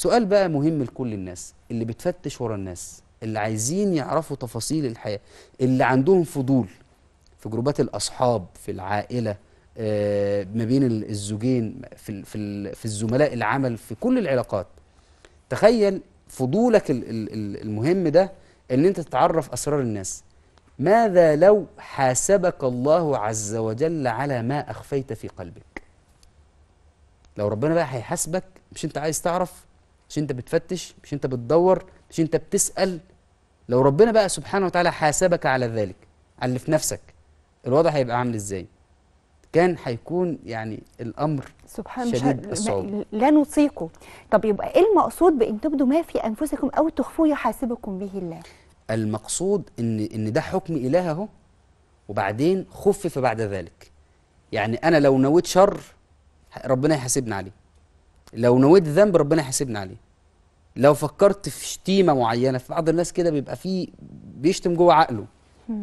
سؤال بقى مهم لكل الناس اللي بتفتش ورا الناس اللي عايزين يعرفوا تفاصيل الحياة اللي عندهم فضول في جروبات الأصحاب في العائلة آه، ما بين الزوجين في, في, في الزملاء العمل في كل العلاقات تخيل فضولك المهم ده ان انت تتعرف اسرار الناس ماذا لو حاسبك الله عز وجل على ما اخفيت في قلبك لو ربنا بقى هيحاسبك مش انت عايز تعرف مش انت بتفتش مش انت بتدور مش انت بتسال لو ربنا بقى سبحانه وتعالى حاسبك على ذلك على اللي في نفسك الوضع هيبقى عامل ازاي كان هيكون يعني الامر سبحان شديد الصعوبه لا نطيقه طب يبقى ايه المقصود بان تبدوا ما في انفسكم او تخفوه يحاسبكم به الله المقصود ان ان ده حكم اله اهو وبعدين خفف بعد ذلك يعني انا لو نويت شر ربنا يحاسبني عليه لو نويت ذنب ربنا يحاسبني عليه لو فكرت في شتيمه معينه في بعض الناس كده بيبقى فيه بيشتم جوه عقله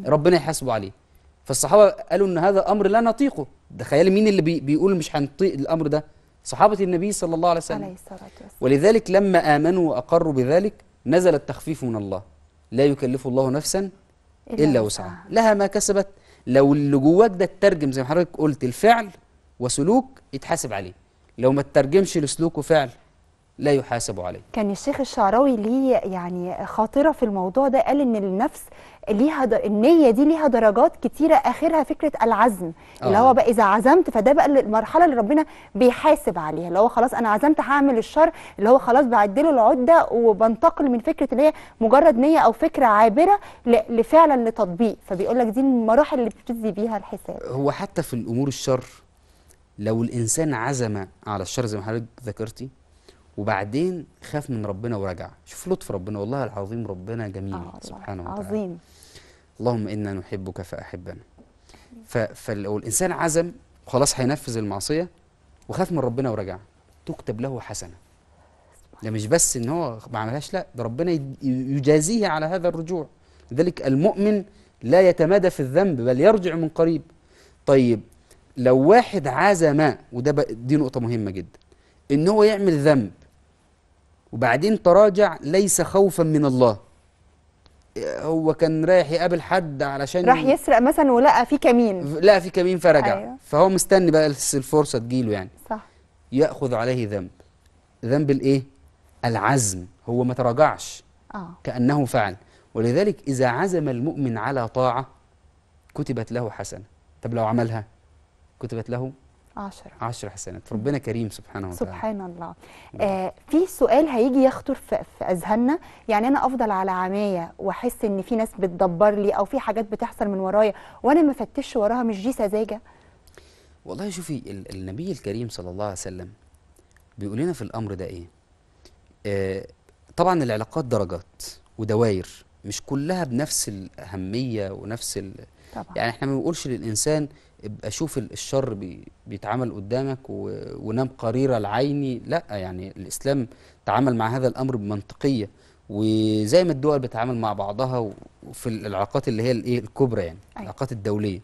ربنا يحاسبه عليه فالصحابه قالوا ان هذا امر لا نطيقه تخيل مين اللي بي بيقول مش هنطيق الامر ده صحابه النبي صلى الله عليه وسلم عليه الصلاه والسلام ولذلك لما امنوا واقروا بذلك نزل التخفيف من الله لا يكلف الله نفسا الا وسعها لها ما كسبت لو اللي جواك ده اترجم زي ما حضرتك قلت الفعل وسلوك يتحاسب عليه لو ما تترجمش لسلوك وفعل لا يحاسب عليه كان الشيخ الشعراوي ليه يعني خاطره في الموضوع ده قال ان النفس ليها در... النيه دي ليها درجات كتيره اخرها فكره العزم أوه. اللي هو بقى اذا عزمت فده بقى المرحله اللي ربنا بيحاسب عليها اللي هو خلاص انا عزمت هعمل الشر اللي هو خلاص بعد له العده وبنتقل من فكره اللي هي مجرد نيه او فكره عابره ل... لفعلا لتطبيق فبيقول لك دي المراحل اللي بتبتدي بيها الحساب هو حتى في الامور الشر لو الانسان عزم على الشر زي ما حضرتك ذكرتي وبعدين خاف من ربنا ورجع شوف لطف ربنا والله العظيم ربنا جميل آه سبحانه وتعالى عظيم اللهم انا نحبك فاحبنا فلو الانسان عزم وخلاص هينفذ المعصيه وخاف من ربنا ورجع تكتب له حسنه ده مش بس ان هو ما عملهاش لا ده ربنا يجازيه على هذا الرجوع لذلك المؤمن لا يتمادى في الذنب بل يرجع من قريب طيب لو واحد عزم وده دي نقطة مهمة جدا إن هو يعمل ذنب وبعدين تراجع ليس خوفا من الله هو كان رايح يقابل حد علشان راح يسرق مثلا ولقى في كمين لقى في كمين فرجع أيوه. فهو مستني بقى الفرصة تجيله يعني صح يأخذ عليه ذنب ذنب الإيه؟ العزم هو ما تراجعش آه. كأنه فعل ولذلك إذا عزم المؤمن على طاعة كتبت له حسنة طب لو عملها كتبت له عشرة عشر حسنات ربنا كريم سبحانه وتعالى سبحان الله نعم. آه في سؤال هيجي يخطر في, في اذهاننا يعني انا افضل على عمايه واحس ان في ناس بتدبر لي او في حاجات بتحصل من ورايا وانا ما فتش وراها مش دي سذاجه والله شوفي النبي الكريم صلى الله عليه وسلم بيقول لنا في الامر ده ايه آه طبعا العلاقات درجات ودوائر مش كلها بنفس الأهمية ونفس ال... طبعا. يعني احنا ما بنقولش للإنسان ابقى شوف الشر بي... بيتعمل قدامك و... ونام قرير العين لا يعني الإسلام تعامل مع هذا الأمر بمنطقية وزي ما الدول بتتعامل مع بعضها وفي العلاقات اللي هي الايه الكبرى يعني أي. أيوة. العلاقات الدوليه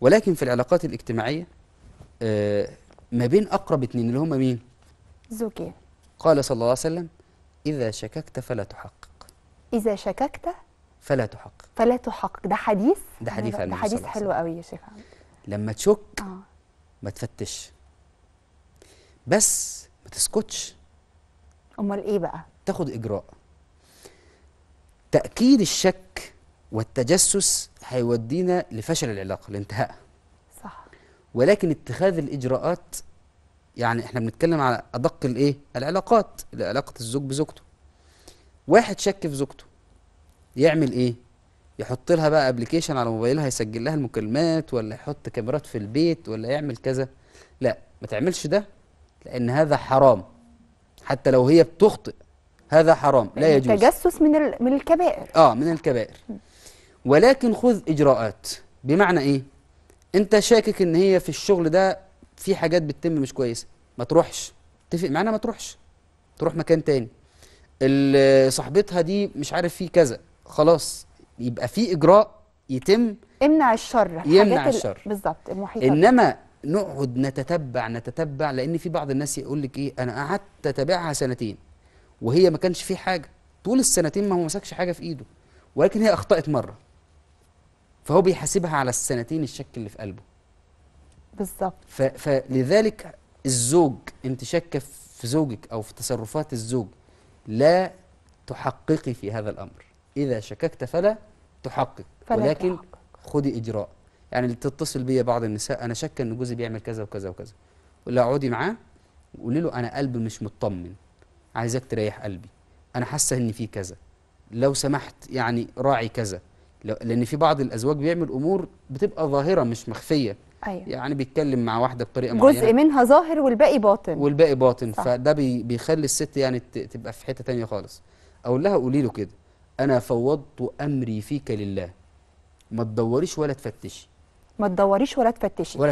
ولكن في العلاقات الاجتماعيه آه ما بين اقرب اثنين اللي هم مين؟ زوجين قال صلى الله عليه وسلم اذا شككت فلا تحقق إذا شككت فلا تحقق فلا تحقق ده حديث ده حديث ده حديث حلو قوي يا شيخ لما تشك آه. ما تفتش بس ما تسكتش امال ايه بقى تاخد اجراء تاكيد الشك والتجسس هيودينا لفشل العلاقه الانتهاء صح ولكن اتخاذ الاجراءات يعني احنا بنتكلم على ادق الايه العلاقات علاقه الزوج بزوجته واحد شك في زوجته يعمل ايه يحط لها بقى ابلكيشن على موبايلها يسجل لها المكالمات ولا يحط كاميرات في البيت ولا يعمل كذا لا ما تعملش ده لان هذا حرام حتى لو هي بتخطئ هذا حرام لا يعني يجوز التجسس من من الكبائر اه من الكبائر ولكن خذ اجراءات بمعنى ايه انت شاكك ان هي في الشغل ده في حاجات بتتم مش كويسه ما تروحش اتفق معانا ما تروحش تروح مكان تاني صاحبتها دي مش عارف فيه كذا خلاص يبقى في اجراء يتم امنع الشر يمنع الشر بالظبط المحيطه انما نقعد نتتبع نتتبع لان في بعض الناس يقول لك ايه انا قعدت اتابعها سنتين وهي ما كانش في حاجه طول السنتين ما هو مسكش حاجه في ايده ولكن هي اخطات مره فهو بيحاسبها على السنتين الشك اللي في قلبه بالظبط فلذلك الزوج انت شاكه في زوجك او في تصرفات الزوج لا تحققي في هذا الامر إذا شككت فلا تحقق فلا ولكن تحقق. خدي إجراء يعني اللي تتصل بيا بعض النساء أنا شاكة إن جوزي بيعمل كذا وكذا وكذا ولا اقعدي معاه وقولي له أنا قلبي مش مطمن عايزك تريح قلبي أنا حاسة إن في كذا لو سمحت يعني راعي كذا لأن في بعض الأزواج بيعمل أمور بتبقى ظاهرة مش مخفية أيوة. يعني بيتكلم مع واحده بطريقه معينه جزء منها ظاهر والباقي باطن والباقي باطن صح. فده بيخلي الست يعني تبقى في حته تانية خالص اقول لها قولي له كده انا فوضت امري فيك لله ما تدوريش ولا تفتشي ما تدوريش ولا تفتشي ولا